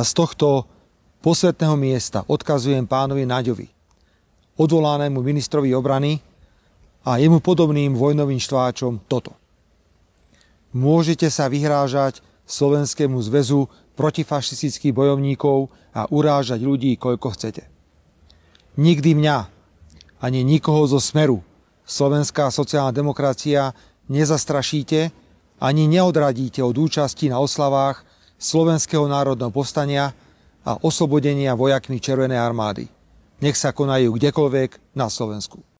A z tohto posvetného miesta odkazujem pánovi Naďovi, odvolanému ministrovi obrany a jemu podobným vojnovým štváčom toto. Môžete sa vyhrážať Slovenskému zväzu protifašistických bojovníkov a urážať ľudí, koľko chcete. Nikdy mňa, ani nikoho zo Smeru, slovenská sociálna demokracia nezastrašíte ani neodradíte od účasti na oslavách Slovenského národného povstania a oslobodenia vojakmi Červenej armády. Nech sa konajú kdekoľvek na Slovensku.